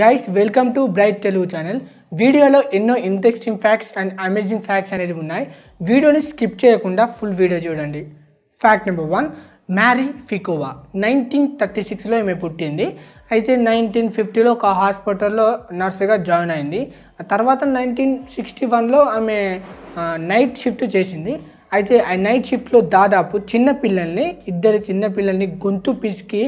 guys welcome to Bright Telugu channel వీడియోలో ఎన్నో interesting facts and amazing facts అనేది ఉన్నాయి వీడియోని స్కిప్ చేయకుండా ఫుల్ వీడియో చూడండి fact number one Mary Fikova nineteen thirty సిక్స్లో ఈమె పుట్టింది అయితే నైన్టీన్ ఫిఫ్టీలో ఒక హాస్పిటల్లో నర్సుగా జాయిన్ అయింది తర్వాత నైన్టీన్ సిక్స్టీ వన్లో ఆమె నైట్ షిఫ్ట్ చేసింది అయితే ఆ నైట్ షిఫ్ట్లో దాదాపు చిన్న పిల్లల్ని ఇద్దరు చిన్న పిల్లల్ని గొంతు పిసికి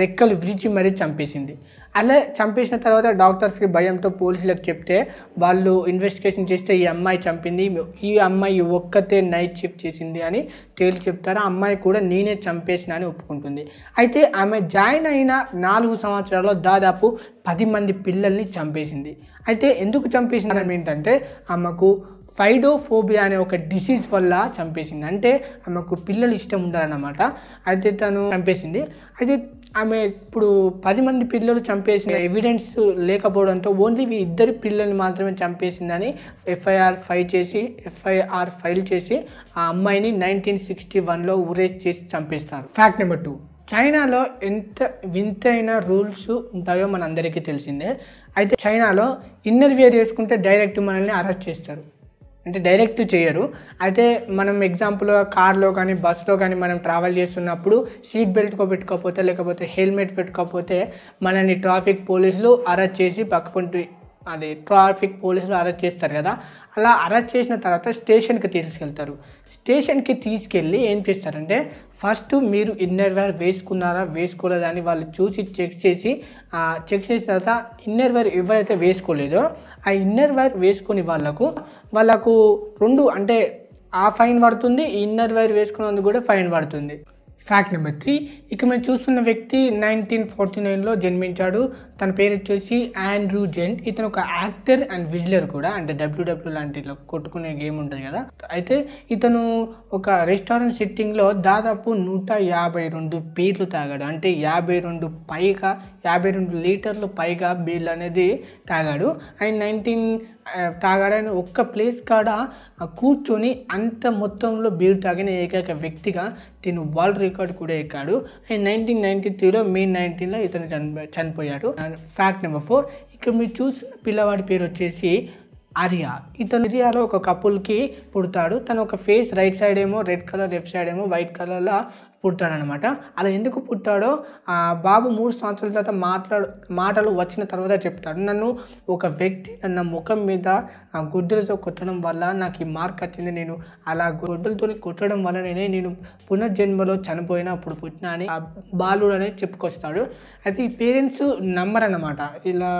రెక్కలు విరిచి మరీ చంపేసింది అలా చంపేసిన తర్వాత డాక్టర్స్కి భయంతో పోలీసులకు చెప్తే వాళ్ళు ఇన్వెస్టిగేషన్ చేస్తే ఈ అమ్మాయి చంపింది ఈ అమ్మాయి ఒక్కతే నైట్ షిఫ్ట్ చేసింది అని తేల్చి చెప్తారు ఆ అమ్మాయి కూడా నేనే చంపేసిన అని ఒప్పుకుంటుంది అయితే ఆమె జాయిన్ అయిన నాలుగు సంవత్సరాల్లో దాదాపు పది మంది పిల్లల్ని చంపేసింది అయితే ఎందుకు చంపేసిన ఏంటంటే ఆమెకు ఫైడోఫోబియా అనే ఒక డిసీజ్ వల్ల చంపేసింది అంటే ఆమెకు పిల్లలు ఇష్టం ఉండాలన్నమాట అయితే తను చంపేసింది అయితే ఆమె ఇప్పుడు పది మంది పిల్లలు చంపేసిన ఎవిడెన్స్ లేకపోవడంతో ఓన్లీ ఈ ఇద్దరు పిల్లల్ని మాత్రమే చంపేసిందని ఎఫ్ఐఆర్ ఫైల్ చేసి ఎఫ్ఐఆర్ ఫైల్ చేసి ఆ అమ్మాయిని నైన్టీన్ సిక్స్టీ వన్లో ఊరేజ్ చేసి చంపేస్తారు ఫ్యాక్ట్ నెంబర్ టూ చైనాలో ఎంత వింతైన రూల్స్ ఉంటాయో మన అందరికీ తెలిసిందే అయితే చైనాలో ఇన్నర్ వేర్ చేసుకుంటే డైరెక్ట్ మనల్ని అరెస్ట్ చేస్తారు అంటే డైరెక్ట్ చేయరు అయితే మనం ఎగ్జాంపుల్ కార్లో కానీ బస్సులో కానీ మనం ట్రావెల్ చేస్తున్నప్పుడు సీట్ బెల్ట్ పెట్టుకోకపోతే లేకపోతే హెల్మెట్ పెట్టుకోకపోతే మనల్ని ట్రాఫిక్ పోలీసులు అరెస్ట్ చేసి పక్కకుంటు అది ట్రాఫిక్ పోలీసులు అరెస్ట్ చేస్తారు కదా అలా అరెస్ట్ చేసిన తర్వాత స్టేషన్కి తీసుకెళ్తారు స్టేషన్కి తీసుకెళ్ళి ఏం చేస్తారంటే ఫస్ట్ మీరు ఇన్నర్ వేర్ వేసుకున్నారా వేసుకోలేదా అని వాళ్ళు చూసి చెక్ చేసి చెక్ చేసిన తర్వాత ఇన్నర్ వేర్ ఎవరైతే వేసుకోలేదో ఆ ఇన్నర్ వేర్ వేసుకుని వాళ్ళకు వాళ్ళకు రెండు అంటే ఆ ఫైన్ పడుతుంది ఇన్నర్ వేర్ వేసుకున్నందుకు కూడా ఫైన్ పడుతుంది ఫ్యాక్ట్ నెంబర్ త్రీ ఇక మేము చూస్తున్న వ్యక్తి నైన్టీన్ ఫార్టీ నైన్లో జన్మించాడు తన పేరు వచ్చేసి ఆండ్రూ జెంట్ ఇతను ఒక యాక్టర్ అండ్ విజిలర్ కూడా అంటే డబ్ల్యూడబ్ల్యూ లాంటి కొట్టుకునే గేమ్ ఉంటుంది కదా అయితే ఇతను ఒక రెస్టారెంట్ సిట్టింగ్లో దాదాపు నూట యాభై రెండు బీర్లు తాగాడు అంటే యాభై రెండు పైగా యాభై రెండు లీటర్లు పైగా బీర్లు అనేది తాగాడు అండ్ నైన్టీన్ తాగాడని ఒక్క ప్లేస్ కాడ కూర్చొని అంత మొత్తంలో బీర్ తాగిన ఏకైక వ్యక్తిగా తిను వరల్డ్ రికార్డ్ కూడా ఎక్కాడు అండ్ నైన్టీన్ నైన్టీ త్రీలో మే నైన్టీన్లో ఇతను చనిపో చనిపోయాడు ఫ్యాక్ట్ నెంబర్ ఫోర్ ఇక్కడ మీరు చూసిన పిల్లవాడి పేరు వచ్చేసి అరియా ఇతను ఏరియాలో ఒక కపుల్కి పుడతాడు తను ఒక ఫేస్ రైట్ సైడ్ ఏమో రెడ్ కలర్ లెఫ్ట్ సైడ్ ఏమో వైట్ కలర్లో పుట్టాడనమాట అలా ఎందుకు పుట్టాడో బాబు మూడు సంవత్సరాల తర్వాత మాట్లాడు మాటలు వచ్చిన తర్వాత చెప్తాడు నన్ను ఒక వ్యక్తి నన్న ముఖం మీద గుడ్డలతో కొట్టడం వల్ల నాకు ఈ మార్క్ వచ్చింది నేను అలా గుడ్డలతో కొట్టడం వల్లనే నేను పునర్జన్మలో చనిపోయిన అప్పుడు పుట్టిన అని బాలుడు అనేది చెప్పుకొస్తాడు అయితే ఈ పేరెంట్స్ అనమాట ఇలా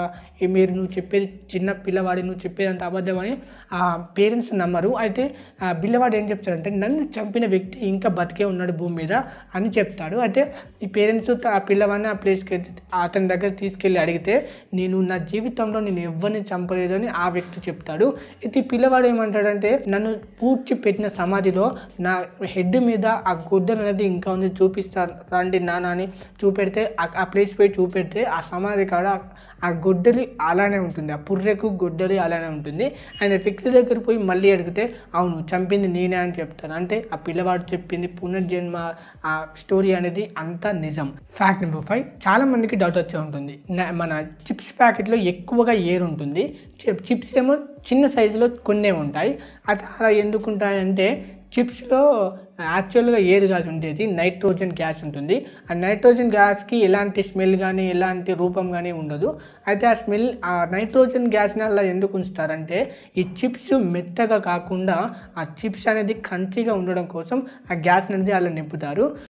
మీరు నువ్వు చెప్పేది చిన్న పిల్లవాడి నువ్వు చెప్పేది అంత అబద్ధం అని ఆ పేరెంట్స్ నమ్మరు అయితే ఆ పిల్లవాడు ఏం చెప్తాడంటే నన్ను చంపిన వ్యక్తి ఇంకా బతికే ఉన్నాడు భూమి మీద అని చెప్తాడు అయితే ఈ పేరెంట్స్ ఆ పిల్లవాడిని ఆ ప్లేస్కి అతని దగ్గర తీసుకెళ్ళి అడిగితే నేను నా జీవితంలో నేను ఎవరిని చంపలేదు అని ఆ వ్యక్తి చెప్తాడు ఇది పిల్లవాడు ఏమంటాడంటే నన్ను పూడ్చి పెట్టిన సమాధిలో నా హెడ్ మీద ఆ గుడ్డలు అనేది ఇంకా ఉంది చూపిస్తాను రండి నాన్న అని చూపెడితే ఆ ప్లేస్ పోయి చూపెడితే ఆ సమాధి కాడ ఆ గొడ్డలి అలానే ఉంటుంది ఆ పుర్రెకు గొడ్డలి అలానే ఉంటుంది ఆయన వ్యక్తి దగ్గర పోయి మళ్ళీ అడిగితే అవును చంపింది నేనే అని చెప్తాను అంటే ఆ పిల్లవాడు చెప్పింది పునర్జన్మ ఆ స్టోరీ అనేది అంతా నిజం ఫ్యాక్ట్ నెంబర్ ఫైవ్ చాలామందికి డౌట్ వచ్చే ఉంటుంది మన చిప్స్ ప్యాకెట్లో ఎక్కువగా ఏరు ఉంటుంది చిప్స్ ఏమో చిన్న సైజులో కొన్ని ఉంటాయి అట్లా అలా ఎందుకుంటాయంటే చిప్స్లో యాక్చువల్గా ఏది గ్యాస్ ఉండేది నైట్రోజన్ గ్యాస్ ఉంటుంది ఆ నైట్రోజన్ గ్యాస్కి ఎలాంటి స్మెల్ కానీ ఎలాంటి రూపం కానీ ఉండదు అయితే ఆ స్మెల్ ఆ నైట్రోజన్ గ్యాస్ని అలా ఎందుకు ఉంచుతారంటే ఈ చిప్స్ మెత్తగా కాకుండా ఆ చిప్స్ అనేది కంచిగా ఉండడం కోసం ఆ గ్యాస్ అనేది అలా నింపుతారు